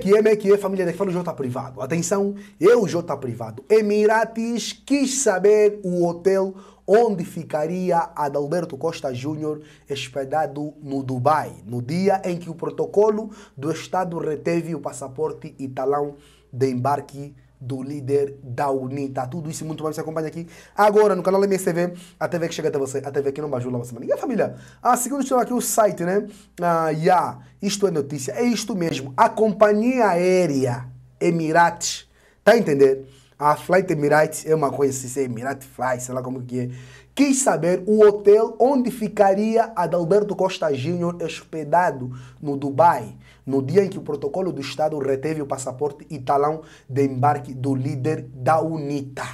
aqui, é M é, família daqui, fala o J privado. Atenção, eu, J privado, Emirates, quis saber o hotel onde ficaria Adalberto Costa Júnior hospedado no Dubai, no dia em que o protocolo do Estado reteve o passaporte e talão de embarque do líder da UNITA. Tá tudo isso muito mais você acompanha aqui agora no canal MSTV, a TV que chega até você, a TV que não bajula você. E a família? Ah, segundo aqui o site, né? Ah, yeah, isto é notícia, é isto mesmo. A companhia aérea Emirates, tá entendendo? entender? A Flight Emirates é uma coisa, assim, se é Emirates Flight, sei lá como que é. Quis saber o hotel onde ficaria Adalberto Costa Júnior hospedado no Dubai, no dia em que o protocolo do Estado reteve o passaporte e talão de embarque do líder da UNITA.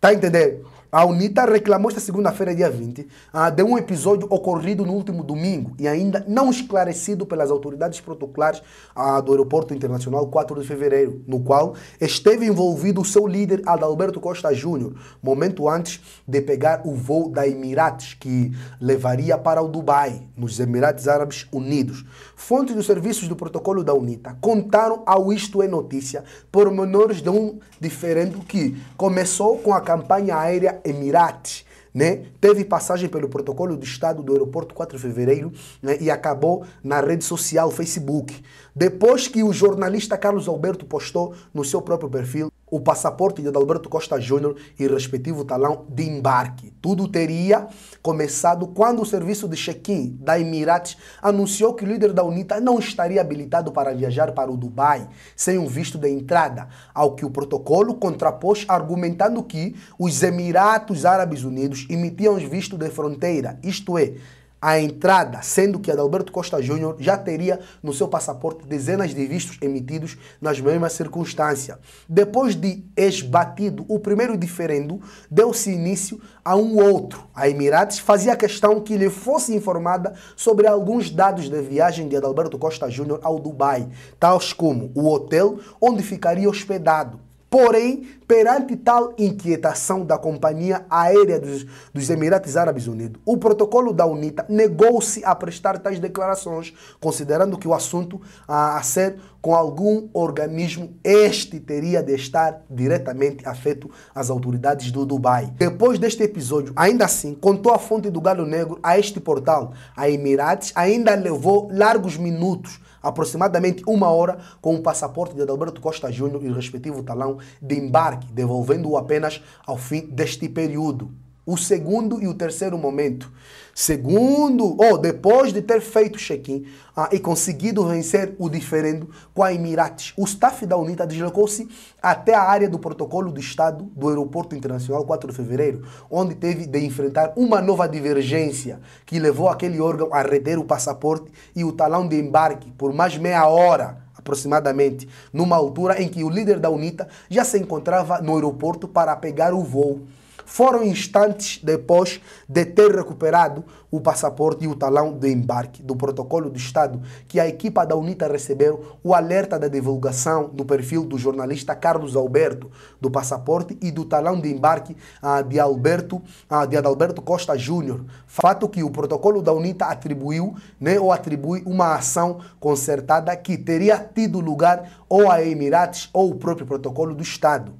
Tá entendendo? A UNITA reclamou esta segunda-feira, dia 20, ah, de um episódio ocorrido no último domingo e ainda não esclarecido pelas autoridades protocolares ah, do Aeroporto Internacional 4 de Fevereiro, no qual esteve envolvido o seu líder Adalberto Costa Júnior, momento antes de pegar o voo da Emirates, que levaria para o Dubai, nos Emirados Árabes Unidos. Fontes dos serviços do protocolo da UNITA contaram ao Isto é Notícia pormenores de um diferente que começou com a campanha aérea Arábia Emirati. Né? Teve passagem pelo protocolo do Estado do aeroporto 4 de fevereiro né? e acabou na rede social Facebook. Depois que o jornalista Carlos Alberto postou no seu próprio perfil o passaporte de Adalberto Costa Júnior e respectivo talão de embarque. Tudo teria começado quando o serviço de check-in da Emirates anunciou que o líder da UNITA não estaria habilitado para viajar para o Dubai sem um visto de entrada, ao que o protocolo contrapôs argumentando que os Emiratos Árabes Unidos emitiam os vistos de fronteira, isto é, a entrada, sendo que a Adalberto Costa Júnior já teria no seu passaporte dezenas de vistos emitidos nas mesmas circunstâncias. Depois de esbatido o primeiro diferendo, deu-se início a um outro. A Emirates fazia questão que lhe fosse informada sobre alguns dados de viagem de Adalberto Costa Júnior ao Dubai, tais como o hotel onde ficaria hospedado, Porém, perante tal inquietação da Companhia Aérea dos, dos Emirados Árabes Unidos, o protocolo da UNITA negou-se a prestar tais declarações, considerando que o assunto a, a ser com algum organismo, este teria de estar diretamente afeto às autoridades do Dubai. Depois deste episódio, ainda assim, contou a fonte do Galo Negro a este portal, a Emirates ainda levou largos minutos aproximadamente uma hora com o passaporte de Adalberto Costa Júnior e o respectivo talão de embarque, devolvendo-o apenas ao fim deste período o segundo e o terceiro momento. Segundo, ou depois de ter feito check-in ah, e conseguido vencer o diferendo com a Emirates, o staff da UNITA deslocou-se até a área do protocolo do Estado do Aeroporto Internacional 4 de Fevereiro, onde teve de enfrentar uma nova divergência que levou aquele órgão a reter o passaporte e o talão de embarque por mais meia hora aproximadamente, numa altura em que o líder da UNITA já se encontrava no aeroporto para pegar o voo foram instantes depois de ter recuperado o passaporte e o talão de embarque do protocolo do Estado que a equipa da UNITA recebeu o alerta da divulgação do perfil do jornalista Carlos Alberto do passaporte e do talão de embarque ah, de Alberto ah, de Adalberto Costa Júnior, fato que o protocolo da UNITA atribuiu né, ou atribui uma ação concertada que teria tido lugar ou a Emirates ou o próprio protocolo do Estado.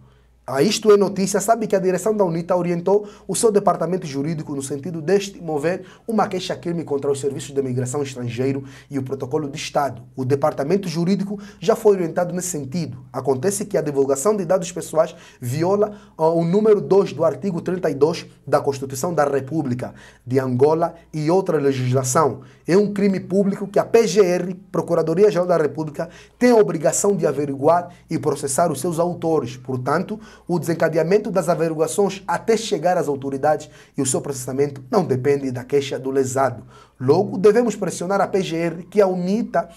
A ah, Isto é Notícia sabe que a direção da UNITA orientou o seu departamento jurídico no sentido deste mover uma queixa-crime contra os serviços de imigração estrangeiro e o protocolo de Estado. O departamento jurídico já foi orientado nesse sentido. Acontece que a divulgação de dados pessoais viola uh, o número 2 do artigo 32 da Constituição da República de Angola e outra legislação. É um crime público que a PGR, Procuradoria-Geral da República, tem a obrigação de averiguar e processar os seus autores. Portanto, o desencadeamento das averiguações até chegar às autoridades e o seu processamento não depende da queixa do lesado. Logo, devemos pressionar a PGR, que é a UNITA,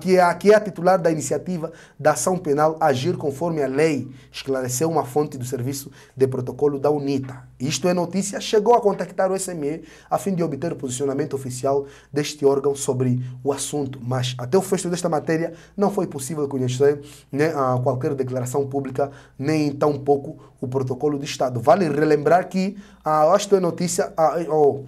que, é, que é a titular da iniciativa da ação penal, agir conforme a lei, esclareceu uma fonte do serviço de protocolo da UNITA. Isto é notícia, chegou a contactar o SME a fim de obter o posicionamento oficial deste órgão sobre o assunto, mas até o fecho desta matéria não foi possível conhecer né, qualquer declaração pública, nem tampouco o protocolo de Estado. Vale relembrar que, ah, isto é notícia, ah, oh,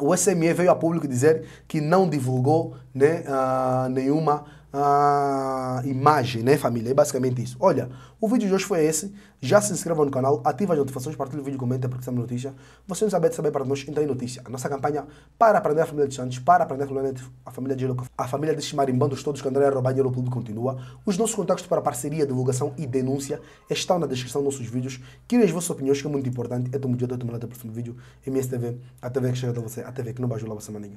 o SME veio a público dizer que não divulgou né, uh, nenhuma a imagem, né, família? É basicamente isso. Olha, o vídeo de hoje foi esse. Já se inscreva no canal, ativa as notificações, partilha o vídeo, comenta porque sabe é notícia. Você não sabe de saber para nós, então é notícia. A nossa campanha para aprender a família de Santos, para aprender a família de Loco, a família de Chimarimbandos todos que André Robanho no público continua. Os nossos contatos para parceria, divulgação e denúncia estão na descrição dos nossos vídeos. Queria as vossas opiniões, que é muito importante. é tomo dia, eu tomo lá até o próximo vídeo. MSTV, a TV que chega até você, a TV que não bajula você maninho.